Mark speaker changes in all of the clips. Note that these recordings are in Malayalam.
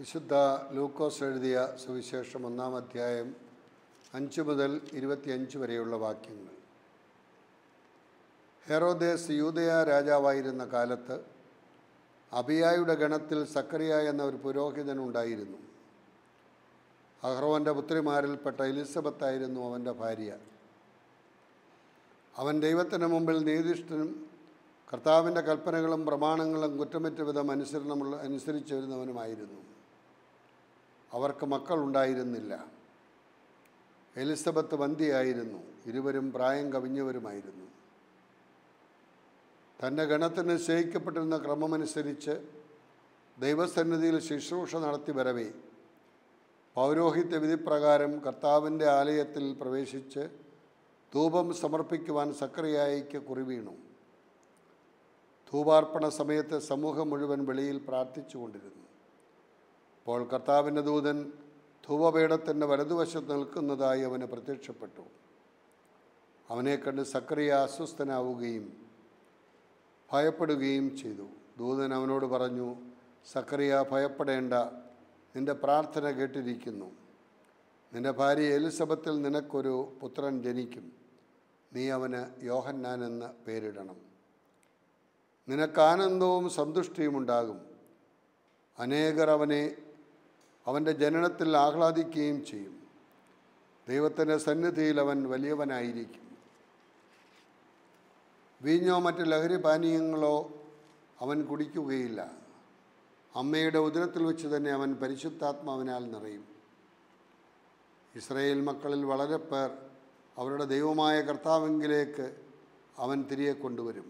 Speaker 1: വിശുദ്ധ ലൂക്കോസ് എഴുതിയ സുവിശേഷം ഒന്നാം അധ്യായം അഞ്ച് മുതൽ ഇരുപത്തിയഞ്ച് വരെയുള്ള വാക്യങ്ങൾ ഹെറോദേസ് യൂതയ രാജാവായിരുന്ന കാലത്ത് അബിയായുടെ ഗണത്തിൽ സക്കറിയ എന്ന ഒരു പുരോഹിതൻ ഉണ്ടായിരുന്നു അഹ്റോവൻ്റെ പുത്രിമാരിൽപ്പെട്ട എലിസബത്തായിരുന്നു അവൻ്റെ ഭാര്യ അവൻ ദൈവത്തിന് മുമ്പിൽ നീതിഷ്ഠനും കർത്താവിൻ്റെ കൽപ്പനകളും പ്രമാണങ്ങളും കുറ്റമറ്റ വിധം അനുസരണമുള്ള അനുസരിച്ചു വരുന്നവനുമായിരുന്നു അവർക്ക് ഉണ്ടായിരുന്നില്ല എലിസബത്ത് വന്തിയായിരുന്നു ഇരുവരും പ്രായം കവിഞ്ഞവരുമായിരുന്നു തൻ്റെ ഗണത്തിന് നിശ്ചയിക്കപ്പെട്ടിരുന്ന ക്രമമനുസരിച്ച് ദൈവസന്നിധിയിൽ ശുശ്രൂഷ നടത്തി വരവേ പൗരോഹിത്യ വിധിപ്രകാരം കർത്താവിൻ്റെ ആലയത്തിൽ പ്രവേശിച്ച് ധൂപം സമർപ്പിക്കുവാൻ സക്രിയായിക്ക് കുറിവീണു ധൂപാർപ്പണ സമയത്ത് സമൂഹം മുഴുവൻ വെളിയിൽ പ്രാർത്ഥിച്ചു കൊണ്ടിരുന്നു അപ്പോൾ കർത്താവിൻ്റെ ദൂതൻ ധൂപപീഠത്തിൻ്റെ വലതുവശത്ത് നിൽക്കുന്നതായി അവന് പ്രത്യക്ഷപ്പെട്ടു അവനെ കണ്ട് സക്രിയ അസ്വസ്ഥനാവുകയും ഭയപ്പെടുകയും ചെയ്തു ദൂതൻ അവനോട് പറഞ്ഞു സക്കറിയ ഭയപ്പെടേണ്ട നിന്റെ പ്രാർത്ഥന കേട്ടിരിക്കുന്നു നിന്റെ ഭാര്യ എലിസബത്തിൽ നിനക്കൊരു പുത്രൻ ജനിക്കും നീ അവന് യോഹന്നാൻ എന്ന് പേരിടണം നിനക്ക് ആനന്ദവും സന്തുഷ്ടിയും ഉണ്ടാകും അനേകർ അവനെ അവൻ്റെ ജനനത്തിൽ ആഹ്ലാദിക്കുകയും ചെയ്യും ദൈവത്തിൻ്റെ സന്നിധിയിൽ അവൻ വലിയവനായിരിക്കും വീഞ്ഞോ മറ്റ് ലഹരി പാനീയങ്ങളോ അവൻ കുടിക്കുകയില്ല അമ്മയുടെ ഉദരത്തിൽ വെച്ച് തന്നെ അവൻ പരിശുദ്ധാത്മാവിനാൽ നിറയും ഇസ്രയേൽ മക്കളിൽ വളരെ പേർ അവരുടെ ദൈവമായ കർത്താവെങ്കിലേക്ക് അവൻ തിരികെ കൊണ്ടുവരും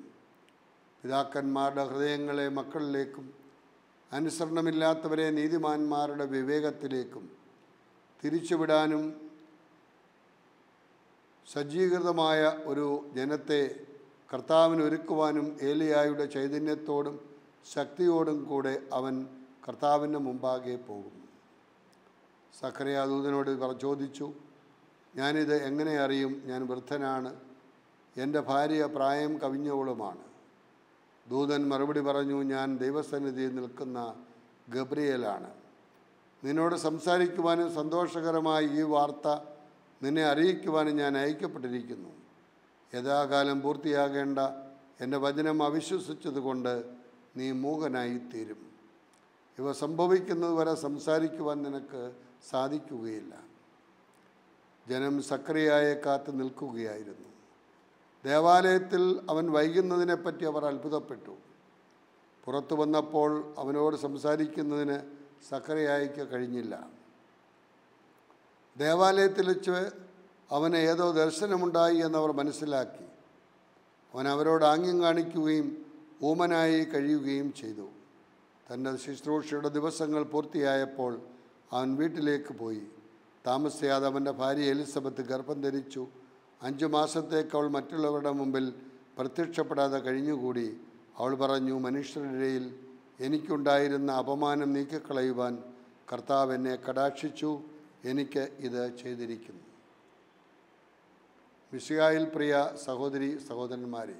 Speaker 1: പിതാക്കന്മാരുടെ ഹൃദയങ്ങളെ മക്കളിലേക്കും അനുസരണമില്ലാത്തവരെ നീതിമാന്മാരുടെ വിവേകത്തിലേക്കും തിരിച്ചുവിടാനും സജ്ജീകൃതമായ ഒരു ജനത്തെ കർത്താവിന് ഒരുക്കുവാനും ഏലിയായുടെ ചൈതന്യത്തോടും ശക്തിയോടും കൂടെ അവൻ കർത്താവിൻ്റെ മുമ്പാകെ പോകും സഖറിയാദൂതനോട് ദൂതനോട് ചോദിച്ചു ഞാനിത് എങ്ങനെ അറിയും ഞാൻ വൃദ്ധനാണ് എൻ്റെ ഭാര്യ പ്രായം കവിഞ്ഞവളുമാണ് ദൂതൻ മറുപടി പറഞ്ഞു ഞാൻ ദൈവസന്നിധിയിൽ നിൽക്കുന്ന ഗബ്രിയലാണ് നിന്നോട് സംസാരിക്കുവാനും സന്തോഷകരമായ ഈ വാർത്ത നിന്നെ അറിയിക്കുവാനും ഞാൻ അയക്കപ്പെട്ടിരിക്കുന്നു യഥാകാലം പൂർത്തിയാകേണ്ട എൻ്റെ വചനം അവിശ്വസിച്ചതുകൊണ്ട് നീ മൂകനായിത്തീരും ഇവ സംഭവിക്കുന്നത് വരെ സംസാരിക്കുവാൻ നിനക്ക് സാധിക്കുകയില്ല ജനം സക്രിയായ കാത്തു നിൽക്കുകയായിരുന്നു ദേവാലയത്തിൽ അവൻ വൈകുന്നതിനെപ്പറ്റി അവർ അത്ഭുതപ്പെട്ടു പുറത്തു വന്നപ്പോൾ അവനോട് സംസാരിക്കുന്നതിന് സക്കരയായിക്ക് കഴിഞ്ഞില്ല ദേവാലയത്തിൽ വെച്ച് അവന് ഏതോ ദർശനമുണ്ടായി എന്നവർ മനസ്സിലാക്കി അവൻ അവരോട് ആംഗ്യം കാണിക്കുകയും ഊമനായി കഴിയുകയും ചെയ്തു തൻ്റെ ശുശ്രൂഷയുടെ ദിവസങ്ങൾ പൂർത്തിയായപ്പോൾ അവൻ വീട്ടിലേക്ക് പോയി താമസിയാതെ അവൻ്റെ ഭാര്യ എലിസബത്ത് ഗർഭം ധരിച്ചു അഞ്ചു മാസത്തേക്ക് അവൾ മറ്റുള്ളവരുടെ മുമ്പിൽ പ്രത്യക്ഷപ്പെടാതെ കഴിഞ്ഞുകൂടി അവൾ പറഞ്ഞു മനുഷ്യരുടെയിൽ എനിക്കുണ്ടായിരുന്ന അപമാനം നീക്കിക്കളയുവാൻ കർത്താവ് എന്നെ കടാക്ഷിച്ചു എനിക്ക് ഇത് ചെയ്തിരിക്കുന്നു മിശിഹായിൽ പ്രിയ സഹോദരി സഹോദരന്മാരെ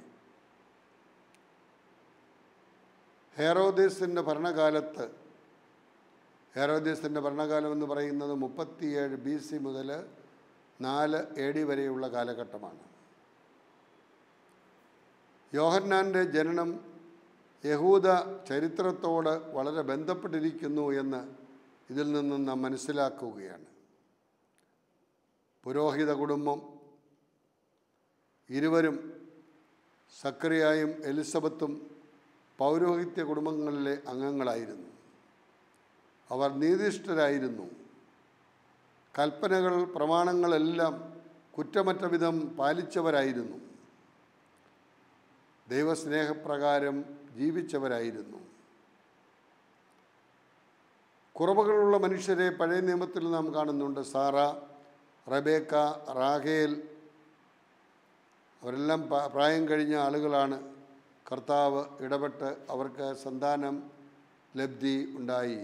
Speaker 1: ഹെറോദീസിൻ്റെ ഭരണകാലത്ത് ഹെറോദീസിൻ്റെ ഭരണകാലം എന്ന് പറയുന്നത് മുപ്പത്തിയേഴ് ബി സി മുതൽ നാല് എ ഡി വരെയുള്ള കാലഘട്ടമാണ് യോഹന്നാൻ്റെ ജനനം യഹൂദ ചരിത്രത്തോട് വളരെ ബന്ധപ്പെട്ടിരിക്കുന്നു എന്ന് ഇതിൽ നിന്നും നാം മനസ്സിലാക്കുകയാണ് പുരോഹിത കുടുംബം ഇരുവരും സക്രിയായും എലിസബത്തും പൗരോഹിത്യ കുടുംബങ്ങളിലെ അംഗങ്ങളായിരുന്നു അവർ നീതിഷ്ഠരായിരുന്നു കൽപ്പനകൾ പ്രമാണങ്ങളെല്ലാം കുറ്റമറ്റ വിധം പാലിച്ചവരായിരുന്നു ദൈവസ്നേഹപ്രകാരം ജീവിച്ചവരായിരുന്നു കുറവുകളുള്ള മനുഷ്യരെ പഴയ നിയമത്തിൽ നാം കാണുന്നുണ്ട് സാറ റബേക്ക റാഖേൽ അവരെല്ലാം പ്രായം കഴിഞ്ഞ ആളുകളാണ് കർത്താവ് ഇടപെട്ട് അവർക്ക് സന്താനം ലബ്ധി ഉണ്ടായി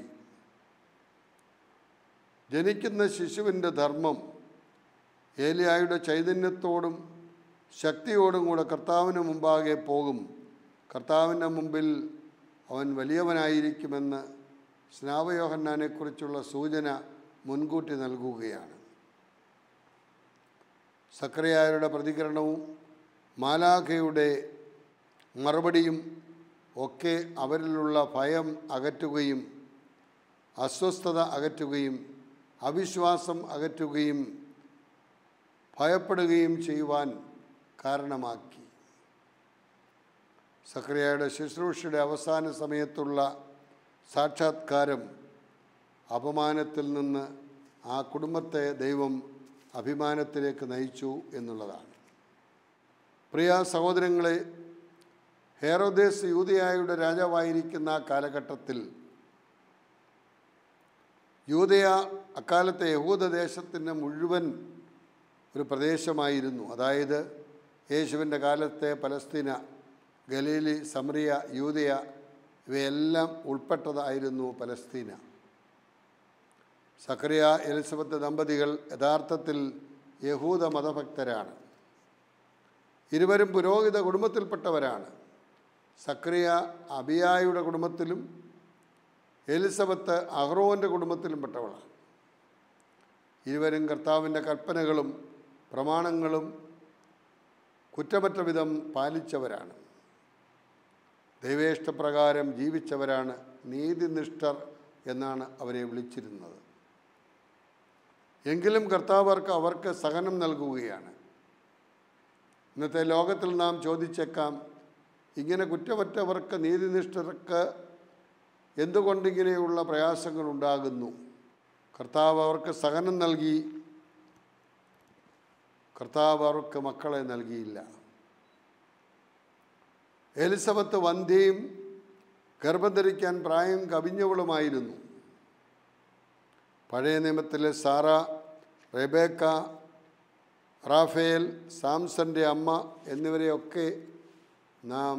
Speaker 1: ജനിക്കുന്ന ശിശുവിൻ്റെ ധർമ്മം ഏലിയായുടെ ചൈതന്യത്തോടും ശക്തിയോടും കൂടെ കർത്താവിന് മുമ്പാകെ പോകും കർത്താവിൻ്റെ മുമ്പിൽ അവൻ വലിയവനായിരിക്കുമെന്ന് സ്നാവയോഹന്നാനെക്കുറിച്ചുള്ള സൂചന മുൻകൂട്ടി നൽകുകയാണ് സക്രിയായരുടെ പ്രതികരണവും മാലാഖയുടെ മറുപടിയും ഒക്കെ അവരിലുള്ള ഭയം അകറ്റുകയും അസ്വസ്ഥത അകറ്റുകയും അവിശ്വാസം അകറ്റുകയും ഭയപ്പെടുകയും ചെയ്യുവാൻ കാരണമാക്കി സക്രിയയുടെ ശുശ്രൂഷയുടെ അവസാന സമയത്തുള്ള സാക്ഷാത്കാരം അപമാനത്തിൽ നിന്ന് ആ കുടുംബത്തെ ദൈവം അഭിമാനത്തിലേക്ക് നയിച്ചു എന്നുള്ളതാണ് പ്രിയ സഹോദരങ്ങളെ ഹേറോദേസ് യൂതയായുടെ രാജാവായിരിക്കുന്ന കാലഘട്ടത്തിൽ യൂതയ അക്കാലത്തെ യഹൂദദേശത്തിൻ്റെ മുഴുവൻ ഒരു പ്രദേശമായിരുന്നു അതായത് യേശുവിൻ്റെ കാലത്തെ പലസ്തീന ഗലീലി സമറിയ യൂതയ ഇവയെല്ലാം ഉൾപ്പെട്ടതായിരുന്നു പലസ്തീന സക്രിയ എലിസബത്ത് ദമ്പതികൾ യഥാർത്ഥത്തിൽ യഹൂദ മതഭക്തരാണ് ഇരുവരും പുരോഹിത കുടുംബത്തിൽപ്പെട്ടവരാണ് സക്രിയ അബിയായുടെ കുടുംബത്തിലും എലിസബത്ത് അഹ്റോൻ്റെ കുടുംബത്തിലും പെട്ടവളാണ് ഇരുവരും കർത്താവിൻ്റെ കൽപ്പനകളും പ്രമാണങ്ങളും കുറ്റമറ്റ വിധം പാലിച്ചവരാണ് ദൈവേഷ്ടപ്രകാരം ജീവിച്ചവരാണ് നീതിനിഷ്ഠർ എന്നാണ് അവരെ വിളിച്ചിരുന്നത് എങ്കിലും കർത്താവർക്ക് അവർക്ക് സഹനം നൽകുകയാണ് ഇന്നത്തെ ലോകത്തിൽ നാം ചോദിച്ചേക്കാം ഇങ്ങനെ കുറ്റമറ്റവർക്ക് നീതിനിഷ്ഠർക്ക് എന്തുകൊണ്ടിങ്ങനെയുള്ള പ്രയാസങ്ങളുണ്ടാകുന്നു പ്രയാസങ്ങൾ ഉണ്ടാകുന്നു കർത്താവ് അവർക്ക് സഹനം നൽകി കർത്താവ് അവർക്ക് മക്കളെ നൽകിയില്ല എലിസബത്ത് വന്ധ്യയും ഗർഭം ധരിക്കാൻ പ്രായം കവിഞ്ഞവളുമായിരുന്നു പഴയ നിയമത്തിലെ സാറ റെബേക്ക റാഫേൽ സാംസന്റെ അമ്മ എന്നിവരെയൊക്കെ നാം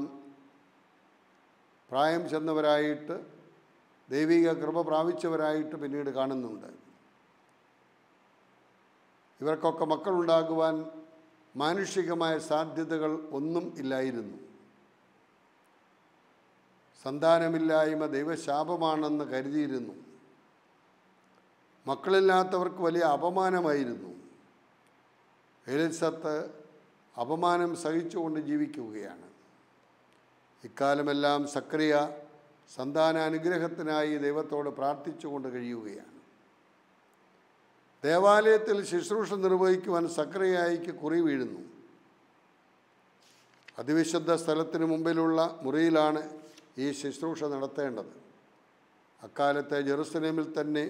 Speaker 1: പ്രായം ചെന്നവരായിട്ട് ദൈവിക കൃപ പ്രാപിച്ചവരായിട്ട് പിന്നീട് കാണുന്നുണ്ട് ഇവർക്കൊക്കെ മക്കളുണ്ടാകുവാൻ മാനുഷികമായ സാധ്യതകൾ ഒന്നും ഇല്ലായിരുന്നു സന്താനമില്ലായ്മ ദൈവശാപമാണെന്ന് കരുതിയിരുന്നു മക്കളില്ലാത്തവർക്ക് വലിയ അപമാനമായിരുന്നു എലിസത്ത് അപമാനം സഹിച്ചുകൊണ്ട് ജീവിക്കുകയാണ് ഇക്കാലമെല്ലാം സക്രിയ അനുഗ്രഹത്തിനായി ദൈവത്തോട് പ്രാർത്ഥിച്ചുകൊണ്ട് കഴിയുകയാണ് ദേവാലയത്തിൽ ശുശ്രൂഷ നിർവഹിക്കുവാൻ സക്രിയായിക്ക് കുറി വീഴുന്നു അതിവിശുദ്ധ സ്ഥലത്തിന് മുമ്പിലുള്ള മുറിയിലാണ് ഈ ശുശ്രൂഷ നടത്തേണ്ടത് അക്കാലത്തെ ജെറുസലേമിൽ തന്നെ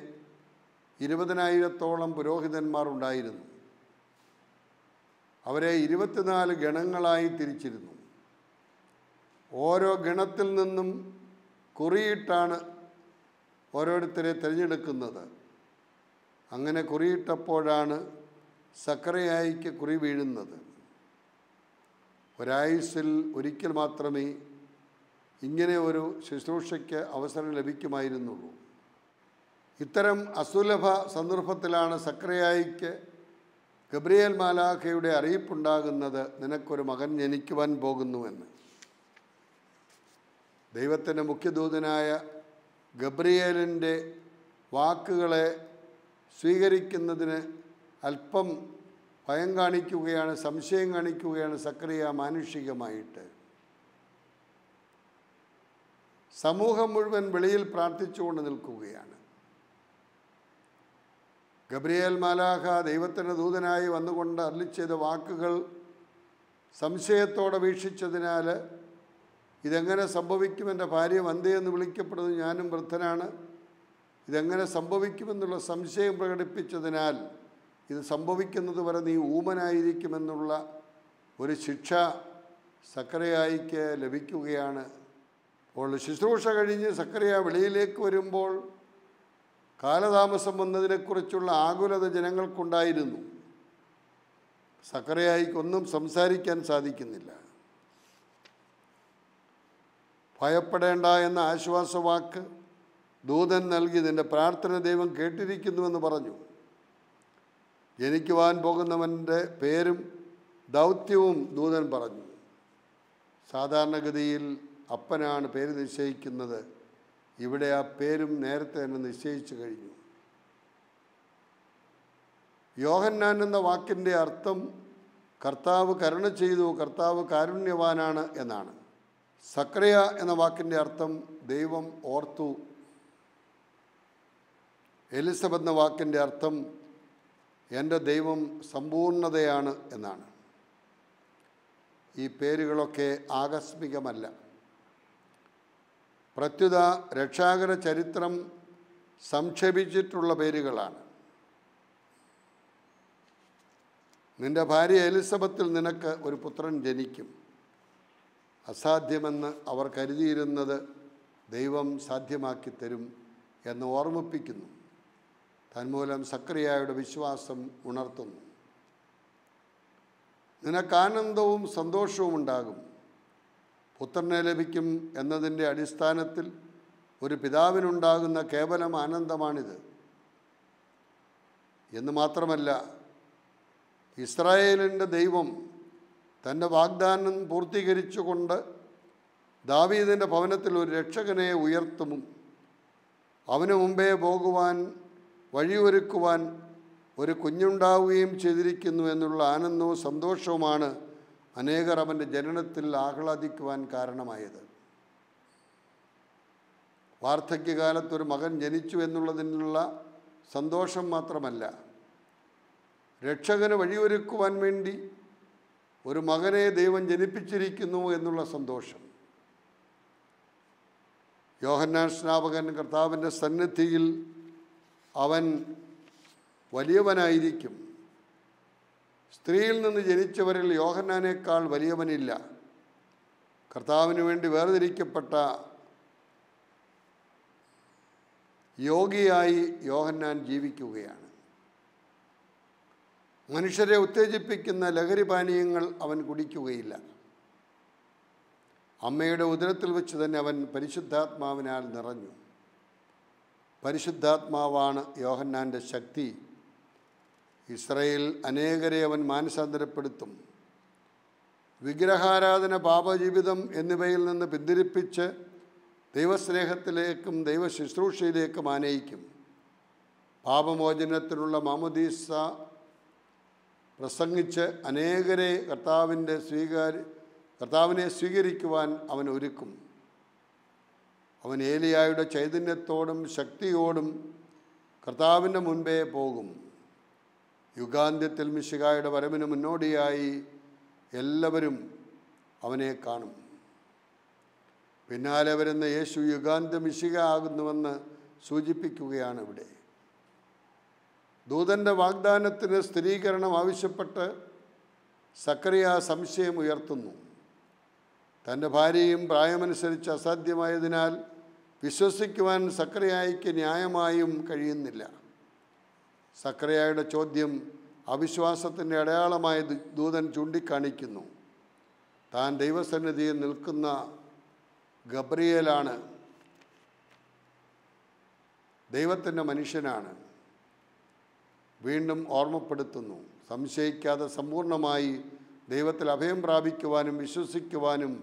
Speaker 1: ഇരുപതിനായിരത്തോളം പുരോഹിതന്മാർ ഉണ്ടായിരുന്നു അവരെ ഇരുപത്തിനാല് ഗണങ്ങളായി തിരിച്ചിരുന്നു ഓരോ ഗണത്തിൽ നിന്നും കുറിയിട്ടാണ് ഓരോരുത്തരെ തിരഞ്ഞെടുക്കുന്നത് അങ്ങനെ കുറിയിട്ടപ്പോഴാണ് സക്കറയായിക്ക് കുറി വീഴുന്നത് ഒരായുസിൽ ഒരിക്കൽ മാത്രമേ ഇങ്ങനെ ഒരു ശുശ്രൂഷയ്ക്ക് അവസരം ലഭിക്കുമായിരുന്നുള്ളൂ ഇത്തരം അസുലഭ സന്ദർഭത്തിലാണ് സക്രയായിക്ക് ഗബ്രിയേൽ മാലാഖയുടെ അറിയിപ്പുണ്ടാകുന്നത് നിനക്കൊരു മകൻ ജനിക്കുവാൻ പോകുന്നുവെന്ന് ദൈവത്തിൻ്റെ മുഖ്യദൂതനായ ഗബ്രിയേലിൻ്റെ വാക്കുകളെ സ്വീകരിക്കുന്നതിന് അല്പം ഭയം കാണിക്കുകയാണ് സംശയം കാണിക്കുകയാണ് സക്രിയ മാനുഷികമായിട്ട് സമൂഹം മുഴുവൻ വെളിയിൽ പ്രാർത്ഥിച്ചുകൊണ്ട് നിൽക്കുകയാണ് ഗബ്രിയേൽ മാലാഹ ദൈവത്തിൻ്റെ ദൂതനായി വന്നുകൊണ്ട് അരളി വാക്കുകൾ സംശയത്തോടെ വീക്ഷിച്ചതിനാൽ ഇതെങ്ങനെ സംഭവിക്കും എൻ്റെ ഭാര്യ എന്ന് വിളിക്കപ്പെടുന്നത് ഞാനും വൃദ്ധനാണ് ഇതെങ്ങനെ സംഭവിക്കുമെന്നുള്ള സംശയം പ്രകടിപ്പിച്ചതിനാൽ ഇത് സംഭവിക്കുന്നത് വരെ നീ ഊമനായിരിക്കുമെന്നുള്ള ഒരു ശിക്ഷ സക്കരയായിക്ക് ലഭിക്കുകയാണ് അപ്പോൾ ശുശ്രൂഷ കഴിഞ്ഞ് സക്കരയ വെളിയിലേക്ക് വരുമ്പോൾ കാലതാമസം വന്നതിനെക്കുറിച്ചുള്ള ആകുലത ജനങ്ങൾക്കുണ്ടായിരുന്നു സക്കരയായിക്കൊന്നും സംസാരിക്കാൻ സാധിക്കുന്നില്ല ഭയപ്പെടേണ്ട എന്ന ആശ്വാസവാക്ക് ദൂതൻ നൽകി നിന്റെ പ്രാർത്ഥന ദൈവം കേട്ടിരിക്കുന്നുവെന്ന് പറഞ്ഞു ജനിക്കുവാൻ പോകുന്നവൻ്റെ പേരും ദൗത്യവും ദൂതൻ പറഞ്ഞു സാധാരണഗതിയിൽ അപ്പനാണ് പേര് നിശ്ചയിക്കുന്നത് ഇവിടെ ആ പേരും നേരത്തെ തന്നെ നിശ്ചയിച്ചു കഴിഞ്ഞു യോഹന്നാൻ എന്ന വാക്കിൻ്റെ അർത്ഥം കർത്താവ് കരുണ ചെയ്തു കർത്താവ് കാരുണ്യവാനാണ് എന്നാണ് സക്രിയ എന്ന വാക്കിൻ്റെ അർത്ഥം ദൈവം ഓർത്തു എലിസബത്ത് എന്ന വാക്കിൻ്റെ അർത്ഥം എൻ്റെ ദൈവം സമ്പൂർണതയാണ് എന്നാണ് ഈ പേരുകളൊക്കെ ആകസ്മികമല്ല പ്രത്യുത രക്ഷാകര ചരിത്രം സംക്ഷേപിച്ചിട്ടുള്ള പേരുകളാണ് നിന്റെ ഭാര്യ എലിസബത്തിൽ നിനക്ക് ഒരു പുത്രൻ ജനിക്കും അസാധ്യമെന്ന് അവർ കരുതിയിരുന്നത് ദൈവം സാധ്യമാക്കി തരും എന്ന് ഓർമ്മിപ്പിക്കുന്നു തന്മൂലം സക്രിയായുടെ വിശ്വാസം ഉണർത്തുന്നു നിനക്ക് ആനന്ദവും സന്തോഷവും ഉണ്ടാകും പുത്രനെ ലഭിക്കും എന്നതിൻ്റെ അടിസ്ഥാനത്തിൽ ഒരു പിതാവിനുണ്ടാകുന്ന കേവലം ആനന്ദമാണിത് എന്ന് മാത്രമല്ല ഇസ്രായേലിൻ്റെ ദൈവം തൻ്റെ വാഗ്ദാനം പൂർത്തീകരിച്ചുകൊണ്ട് ദാവീദിൻ്റെ ഭവനത്തിൽ ഒരു രക്ഷകനെ ഉയർത്തും അവന് മുമ്പേ പോകുവാൻ വഴിയൊരുക്കുവാൻ ഒരു കുഞ്ഞുണ്ടാവുകയും ചെയ്തിരിക്കുന്നു എന്നുള്ള ആനന്ദവും സന്തോഷവുമാണ് അനേകർ അവൻ്റെ ജനനത്തിൽ ആഹ്ലാദിക്കുവാൻ കാരണമായത് ഒരു മകൻ ജനിച്ചു എന്നുള്ളതിനുള്ള സന്തോഷം മാത്രമല്ല രക്ഷകന് വഴിയൊരുക്കുവാൻ വേണ്ടി ഒരു മകനെ ദൈവം ജനിപ്പിച്ചിരിക്കുന്നു എന്നുള്ള സന്തോഷം യോഹന്നാൻ സ്നാപകൻ കർത്താവിൻ്റെ സന്നിധിയിൽ അവൻ വലിയവനായിരിക്കും സ്ത്രീയിൽ നിന്ന് ജനിച്ചവരിൽ യോഹന്നാനേക്കാൾ വലിയവനില്ല കർത്താവിന് വേണ്ടി വേർതിരിക്കപ്പെട്ട യോഗിയായി യോഹന്നാൻ ജീവിക്കുകയാണ് മനുഷ്യരെ ഉത്തേജിപ്പിക്കുന്ന ലഹരി പാനീയങ്ങൾ അവൻ കുടിക്കുകയില്ല അമ്മയുടെ ഉദരത്തിൽ വെച്ച് തന്നെ അവൻ പരിശുദ്ധാത്മാവിനാൽ നിറഞ്ഞു പരിശുദ്ധാത്മാവാണ് യോഹന്നാൻ്റെ ശക്തി ഇസ്രയേൽ അനേകരെ അവൻ മാനസാന്തരപ്പെടുത്തും വിഗ്രഹാരാധന പാപജീവിതം എന്നിവയിൽ നിന്ന് പിന്തിരിപ്പിച്ച് ദൈവസ്നേഹത്തിലേക്കും ദൈവശുശ്രൂഷയിലേക്കും ആനയിക്കും പാപമോചനത്തിനുള്ള മാമുദീസ പ്രസംഗിച്ച് അനേകരെ കർത്താവിൻ്റെ സ്വീകാര്യ കർത്താവിനെ സ്വീകരിക്കുവാൻ അവൻ ഒരുക്കും അവൻ ഏലിയായുടെ ചൈതന്യത്തോടും ശക്തിയോടും കർത്താവിൻ്റെ മുൻപേ പോകും യുഗാന്ത്യത്തിൽ മിശികായുടെ വരവിന് മുന്നോടിയായി എല്ലാവരും അവനെ കാണും പിന്നാലെ വരുന്ന യേശു യുഗാന്ത്യ മിശിക ആകുന്നുവെന്ന് സൂചിപ്പിക്കുകയാണ് ഇവിടെ ദൂതൻ്റെ വാഗ്ദാനത്തിന് സ്ഥിരീകരണം ആവശ്യപ്പെട്ട് സക്രിയ സംശയം ഉയർത്തുന്നു തൻ്റെ ഭാര്യയും പ്രായമനുസരിച്ച് അസാധ്യമായതിനാൽ വിശ്വസിക്കുവാൻ സക്രിയായിക്ക് ന്യായമായും കഴിയുന്നില്ല സക്രയായുടെ ചോദ്യം അവിശ്വാസത്തിൻ്റെ അടയാളമായി ദൂതൻ ചൂണ്ടിക്കാണിക്കുന്നു താൻ ദൈവസന്നിധിയിൽ നിൽക്കുന്ന ഗബ്രിയേലാണ് ദൈവത്തിൻ്റെ മനുഷ്യനാണ് വീണ്ടും ഓർമ്മപ്പെടുത്തുന്നു സംശയിക്കാതെ സമ്പൂർണമായി ദൈവത്തിൽ അഭയം പ്രാപിക്കുവാനും വിശ്വസിക്കുവാനും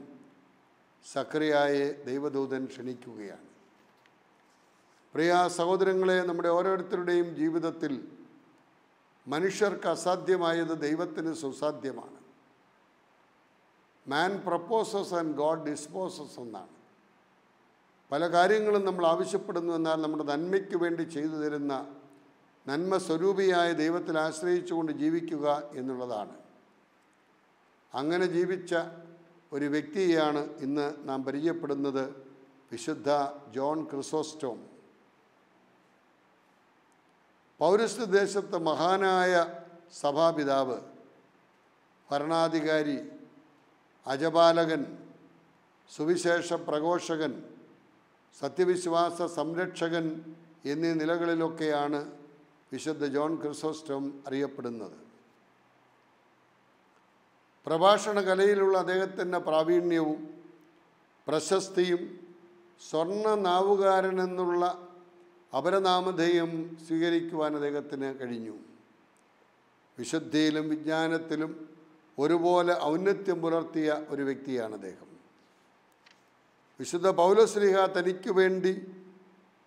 Speaker 1: സക്രിയായെ ദൈവദൂതൻ ക്ഷണിക്കുകയാണ് പ്രിയ സഹോദരങ്ങളെ നമ്മുടെ ഓരോരുത്തരുടെയും ജീവിതത്തിൽ മനുഷ്യർക്ക് അസാധ്യമായത് ദൈവത്തിന് സുസാധ്യമാണ് man proposes and God disposes എന്നാണ് പല കാര്യങ്ങളും നമ്മൾ ആവശ്യപ്പെടുന്നു എന്നാൽ നമ്മുടെ നന്മയ്ക്ക് വേണ്ടി ചെയ്തു തരുന്ന നന്മ സ്വരൂപിയായ ദൈവത്തിൽ ആശ്രയിച്ചുകൊണ്ട് ജീവിക്കുക എന്നുള്ളതാണ് അങ്ങനെ ജീവിച്ച ഒരു വ്യക്തിയെയാണ് ഇന്ന് നാം പരിചയപ്പെടുന്നത് വിശുദ്ധ ജോൺ ക്രിസോസ്റ്റോം പൗരസ്ത്യ ദേശത്തെ മഹാനായ സഭാപിതാവ് ഭരണാധികാരി അജപാലകൻ സുവിശേഷ പ്രഘോഷകൻ സത്യവിശ്വാസ സംരക്ഷകൻ എന്നീ നിലകളിലൊക്കെയാണ് വിശുദ്ധ ജോൺ ക്രിസോസ്റ്റം അറിയപ്പെടുന്നത് പ്രഭാഷണ കലയിലുള്ള അദ്ദേഹത്തിൻ്റെ പ്രാവീണ്യവും പ്രശസ്തിയും സ്വർണ്ണ നാവുകാരനെന്നുള്ള എന്നുള്ള അപരനാമധേയം സ്വീകരിക്കുവാൻ അദ്ദേഹത്തിന് കഴിഞ്ഞു വിശുദ്ധിയിലും വിജ്ഞാനത്തിലും ഒരുപോലെ ഔന്നത്യം പുലർത്തിയ ഒരു വ്യക്തിയാണ് അദ്ദേഹം വിശുദ്ധ പൗലശ്രീഹ തനിക്ക് വേണ്ടി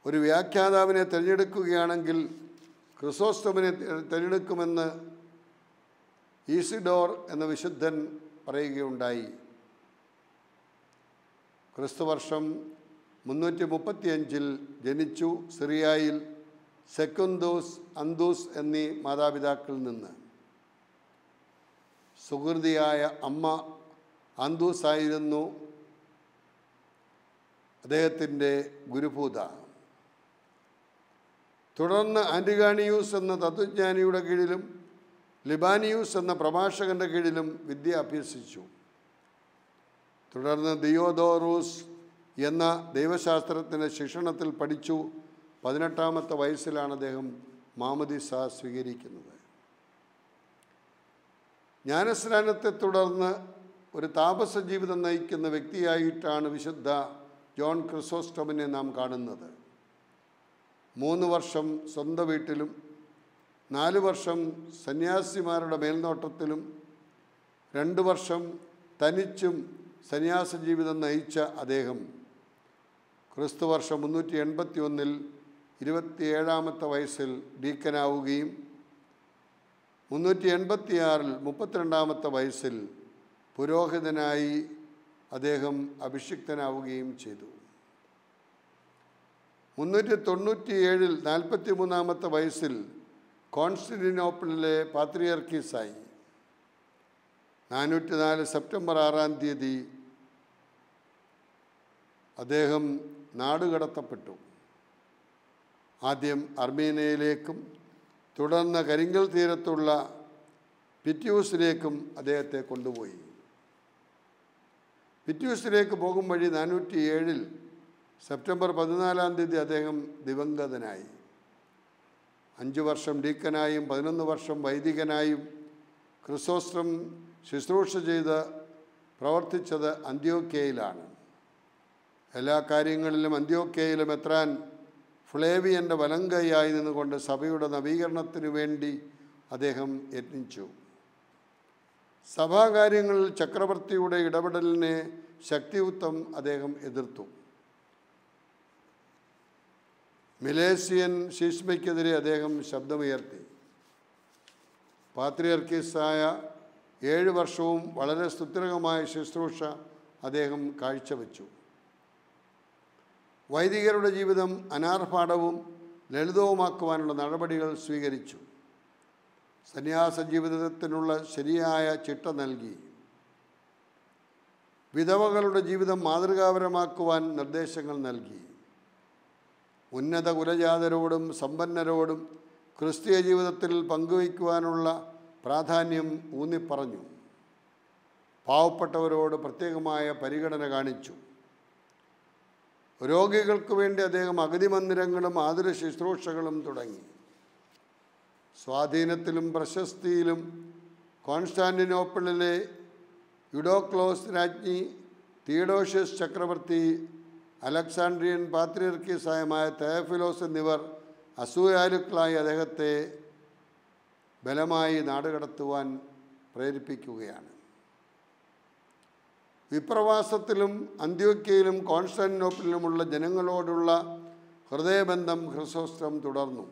Speaker 1: ഒരു വ്യാഖ്യാതാവിനെ തിരഞ്ഞെടുക്കുകയാണെങ്കിൽ ക്രിസോസ്റ്റമിനെ തിരഞ്ഞെടുക്കുമെന്ന് ഈസിഡോർ എന്ന വിശുദ്ധൻ പറയുകയുണ്ടായി ക്രിസ്തുവർഷം മുന്നൂറ്റി മുപ്പത്തിയഞ്ചിൽ ജനിച്ചു സിറിയായിൽ സെക്കുന്തോസ് അന്തൂസ് എന്നീ മാതാപിതാക്കളിൽ നിന്ന് സുഹൃതിയായ അമ്മ അന്തൂസായിരുന്നു അദ്ദേഹത്തിൻ്റെ ഗുരുഭൂത തുടർന്ന് ആൻറ്റിഗാനിയൂസ് എന്ന തത്വജ്ഞാനിയുടെ കീഴിലും ലിബാനിയൂസ് എന്ന പ്രഭാഷകൻ്റെ കീഴിലും വിദ്യ അഭ്യസിച്ചു തുടർന്ന് ദിയോദോറൂസ് എന്ന ദൈവശാസ്ത്രത്തിൻ്റെ ശിക്ഷണത്തിൽ പഠിച്ചു പതിനെട്ടാമത്തെ വയസ്സിലാണ് അദ്ദേഹം മാമദിസ സ്വീകരിക്കുന്നത് ജ്ഞാനസ്നാനത്തെ തുടർന്ന് ഒരു താപസ ജീവിതം നയിക്കുന്ന വ്യക്തിയായിട്ടാണ് വിശുദ്ധ ജോൺ ക്രിസോസ്റ്റമിനെ നാം കാണുന്നത് മൂന്ന് വർഷം സ്വന്തം വീട്ടിലും നാല് വർഷം സന്യാസിമാരുടെ മേൽനോട്ടത്തിലും രണ്ട് വർഷം തനിച്ചും സന്യാസ ജീവിതം നയിച്ച അദ്ദേഹം ക്രിസ്തു വർഷം മുന്നൂറ്റി എൺപത്തി ഒന്നിൽ ഇരുപത്തിയേഴാമത്തെ വയസ്സിൽ ഡീക്കനാവുകയും മുന്നൂറ്റി എൺപത്തിയാറിൽ മുപ്പത്തിരണ്ടാമത്തെ വയസ്സിൽ പുരോഹിതനായി അദ്ദേഹം അഭിഷിക്തനാവുകയും ചെയ്തു മുന്നൂറ്റി തൊണ്ണൂറ്റി ഏഴിൽ നാൽപ്പത്തി മൂന്നാമത്തെ വയസ്സിൽ കോൺസ്റ്റന്റിനോപ്പിളിലെ പാത്രിയർക്കീസായി നാനൂറ്റി നാല് സെപ്റ്റംബർ ആറാം തീയതി അദ്ദേഹം നാടുകടത്തപ്പെട്ടു ആദ്യം അർമേനിയയിലേക്കും തുടർന്ന് കരിങ്കൽ തീരത്തുള്ള പിറ്റ്യൂസിലേക്കും അദ്ദേഹത്തെ കൊണ്ടുപോയി പിറ്റ്യൂസിലേക്ക് പോകും വഴി നാനൂറ്റി ഏഴിൽ സെപ്റ്റംബർ പതിനാലാം തീയതി അദ്ദേഹം ദിവംഗതനായി അഞ്ചു വർഷം ഡീക്കനായും പതിനൊന്ന് വർഷം വൈദികനായും ക്രിസോസ്ത്രം ശുശ്രൂഷ ചെയ്ത് പ്രവർത്തിച്ചത് അന്ത്യോക്കയിലാണ് എല്ലാ കാര്യങ്ങളിലും അന്ത്യോക്കയിലും എത്രാൻ ഫ്ലേവിയൻ്റെ വലങ്കൈയായി നിന്നുകൊണ്ട് സഭയുടെ നവീകരണത്തിനു വേണ്ടി അദ്ദേഹം യത്നിച്ചു സഭാകാര്യങ്ങളിൽ ചക്രവർത്തിയുടെ ഇടപെടലിനെ ശക്തിയുത്തം അദ്ദേഹം എതിർത്തു മിലേസിയൻ ശീഷ്മയ്ക്കെതിരെ അദ്ദേഹം ശബ്ദമുയർത്തി പാത്രിയർക്കീസായ ഏഴ് വർഷവും വളരെ സ്തുത്രകമായ ശുശ്രൂഷ അദ്ദേഹം കാഴ്ചവെച്ചു വൈദികരുടെ ജീവിതം അനാർഭാടവും ലളിതവുമാക്കുവാനുള്ള നടപടികൾ സ്വീകരിച്ചു സന്യാസ ജീവിതത്തിനുള്ള ശരിയായ ചിട്ട നൽകി വിധവകളുടെ ജീവിതം മാതൃകാപരമാക്കുവാൻ നിർദ്ദേശങ്ങൾ നൽകി ഉന്നത കുലജാതരോടും സമ്പന്നരോടും ക്രിസ്തീയ ജീവിതത്തിൽ പങ്കുവയ്ക്കുവാനുള്ള പ്രാധാന്യം ഊന്നിപ്പറഞ്ഞു പാവപ്പെട്ടവരോട് പ്രത്യേകമായ പരിഗണന കാണിച്ചു രോഗികൾക്ക് വേണ്ടി അദ്ദേഹം അഗതി മന്ദിരങ്ങളും ആതുര ശുശ്രൂഷകളും തുടങ്ങി സ്വാധീനത്തിലും പ്രശസ്തിയിലും കോൺസ്റ്റാന്റിനോപ്പിളിലെ യുഡോക്ലോസ് രാജ്ഞി തിയഡോഷ്യസ് ചക്രവർത്തി അലക്സാണ്ട്രിയൻ പാത്രിയർക്കീസായമായ തേഫിലോസ് എന്നിവർ അസൂയാലുക്കളായി അദ്ദേഹത്തെ ബലമായി നാടുകടത്തുവാൻ പ്രേരിപ്പിക്കുകയാണ് വിപ്രവാസത്തിലും അന്ത്യോക്കയിലും കോൺസ്റ്റാൻറ്റിനോപ്പിലുമുള്ള ജനങ്ങളോടുള്ള ഹൃദയബന്ധം ഹ്രസ്വസ്ത്രം തുടർന്നു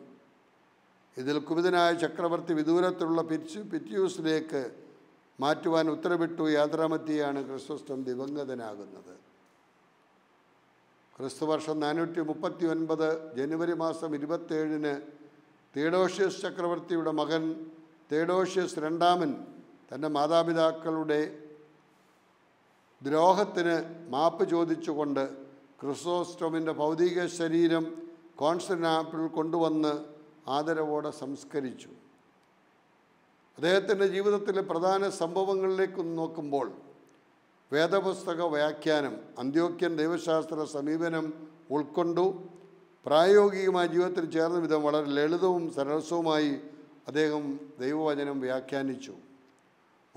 Speaker 1: ഇതിൽ കുപിതനായ ചക്രവർത്തി വിദൂരത്തുള്ള പിറ്റ്സ് പിറ്റ്യൂസിലേക്ക് മാറ്റുവാൻ ഉത്തരവിട്ടു യാത്രാമത്തിയാണ് ക്രിസ്തുസ്ത്രം ദിവംഗതനാകുന്നത് ക്രിസ്തുവർഷം നാനൂറ്റി മുപ്പത്തി ഒൻപത് ജനുവരി മാസം ഇരുപത്തേഴിന് തേഡോഷ്യസ് ചക്രവർത്തിയുടെ മകൻ തേഡോഷ്യസ് രണ്ടാമൻ തൻ്റെ മാതാപിതാക്കളുടെ ദ്രോഹത്തിന് മാപ്പ് ചോദിച്ചുകൊണ്ട് ക്രിസോസ്റ്റോമിൻ്റെ ഭൗതിക ശരീരം കോൺസ്റ്റനാപ്പിൾ കൊണ്ടുവന്ന് ആദരവോടെ സംസ്കരിച്ചു അദ്ദേഹത്തിൻ്റെ ജീവിതത്തിലെ പ്രധാന സംഭവങ്ങളിലേക്ക് നോക്കുമ്പോൾ വേദപുസ്തക വ്യാഖ്യാനം അന്ത്യോക്യൻ ദൈവശാസ്ത്ര സമീപനം ഉൾക്കൊണ്ടു പ്രായോഗികമായ ജീവിതത്തിൽ ചേർന്ന വിധം വളരെ ലളിതവും സരസവുമായി അദ്ദേഹം ദൈവവചനം വ്യാഖ്യാനിച്ചു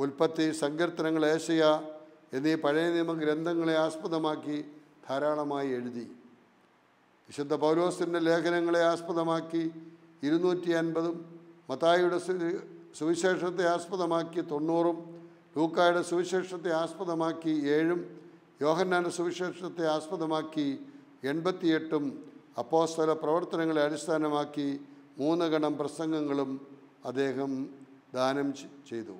Speaker 1: ഉൽപ്പത്തി സങ്കീർത്തനങ്ങൾ ഏഷ്യ എന്നീ പഴയ നിയമ ഗ്രന്ഥങ്ങളെ ആസ്പദമാക്കി ധാരാളമായി എഴുതി വിശുദ്ധ പൗരോസിൻ്റെ ലേഖനങ്ങളെ ആസ്പദമാക്കി ഇരുന്നൂറ്റി അൻപതും മത്തായിയുടെ സുവിശേഷത്തെ ആസ്പദമാക്കി തൊണ്ണൂറും ലൂക്കായുടെ സുവിശേഷത്തെ ആസ്പദമാക്കി ഏഴും യോഹന്നാൻ്റെ സുവിശേഷത്തെ ആസ്പദമാക്കി എൺപത്തിയെട്ടും അപ്പോസ്തല പ്രവർത്തനങ്ങളെ അടിസ്ഥാനമാക്കി മൂന്ന് ഗണം പ്രസംഗങ്ങളും അദ്ദേഹം ദാനം ചെയ്തു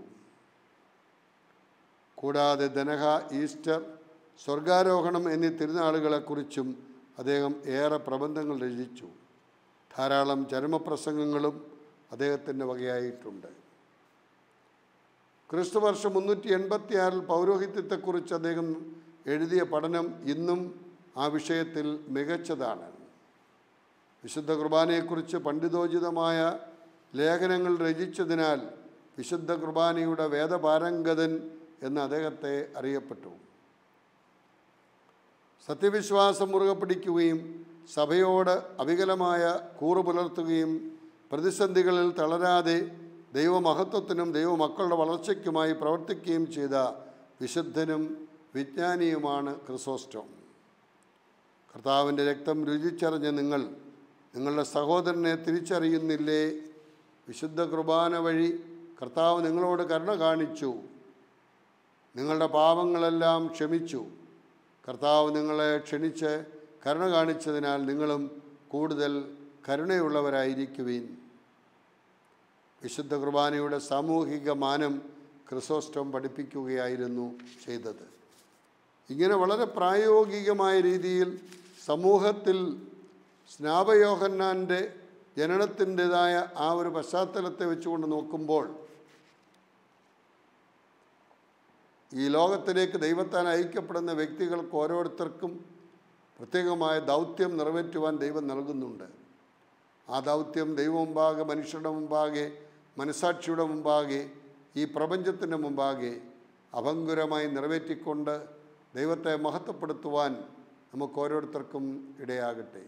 Speaker 1: കൂടാതെ ധനഹ ഈസ്റ്റർ സ്വർഗാരോഹണം എന്നീ തിരുനാളുകളെക്കുറിച്ചും അദ്ദേഹം ഏറെ പ്രബന്ധങ്ങൾ രചിച്ചു ധാരാളം ചരമപ്രസംഗങ്ങളും അദ്ദേഹത്തിൻ്റെ വകയായിട്ടുണ്ട് ക്രിസ്തുവർഷം മുന്നൂറ്റി എൺപത്തിയാറിൽ പൗരോഹിത്യത്തെക്കുറിച്ച് അദ്ദേഹം എഴുതിയ പഠനം ഇന്നും ആ വിഷയത്തിൽ മികച്ചതാണ് വിശുദ്ധ കുർബാനയെക്കുറിച്ച് പണ്ഡിതോചിതമായ ലേഖനങ്ങൾ രചിച്ചതിനാൽ വിശുദ്ധ കുർബാനയുടെ വേദപാരംഗതൻ എന്ന് അദ്ദേഹത്തെ അറിയപ്പെട്ടു സത്യവിശ്വാസം മുറുകെ പിടിക്കുകയും സഭയോട് അവികലമായ കൂറ് പുലർത്തുകയും പ്രതിസന്ധികളിൽ തളരാതെ ദൈവമഹത്വത്തിനും ദൈവമക്കളുടെ വളർച്ചയ്ക്കുമായി പ്രവർത്തിക്കുകയും ചെയ്ത വിശുദ്ധനും വിജ്ഞാനിയുമാണ് ക്രിസോസ്റ്റോ കർത്താവിൻ്റെ രക്തം രുചിച്ചറിഞ്ഞ നിങ്ങൾ നിങ്ങളുടെ സഹോദരനെ തിരിച്ചറിയുന്നില്ലേ വിശുദ്ധ കുർബാന വഴി കർത്താവ് നിങ്ങളോട് കരുണ കാണിച്ചു നിങ്ങളുടെ പാപങ്ങളെല്ലാം ക്ഷമിച്ചു കർത്താവ് നിങ്ങളെ ക്ഷണിച്ച് കരുണ കാണിച്ചതിനാൽ നിങ്ങളും കൂടുതൽ കരുണയുള്ളവരായിരിക്കുവീൻ വിശുദ്ധ കുർബാനയുടെ സാമൂഹിക മാനം ക്രിസോസ്റ്റം പഠിപ്പിക്കുകയായിരുന്നു ചെയ്തത് ഇങ്ങനെ വളരെ പ്രായോഗികമായ രീതിയിൽ സമൂഹത്തിൽ സ്നാപയോഹന്നാൻ്റെ ജനനത്തിൻ്റെതായ ആ ഒരു പശ്ചാത്തലത്തെ വെച്ചുകൊണ്ട് നോക്കുമ്പോൾ ഈ ലോകത്തിലേക്ക് ദൈവത്താൻ അയക്കപ്പെടുന്ന വ്യക്തികൾക്ക് ഓരോരുത്തർക്കും പ്രത്യേകമായ ദൗത്യം നിറവേറ്റുവാൻ ദൈവം നൽകുന്നുണ്ട് ആ ദൗത്യം മുമ്പാകെ മനുഷ്യരുടെ മുമ്പാകെ മനസാക്ഷിയുടെ മുമ്പാകെ ഈ പ്രപഞ്ചത്തിൻ്റെ മുമ്പാകെ അഭങ്കുരമായി നിറവേറ്റിക്കൊണ്ട് ദൈവത്തെ മഹത്വപ്പെടുത്തുവാൻ നമുക്ക് ഓരോരുത്തർക്കും ഇടയാകട്ടെ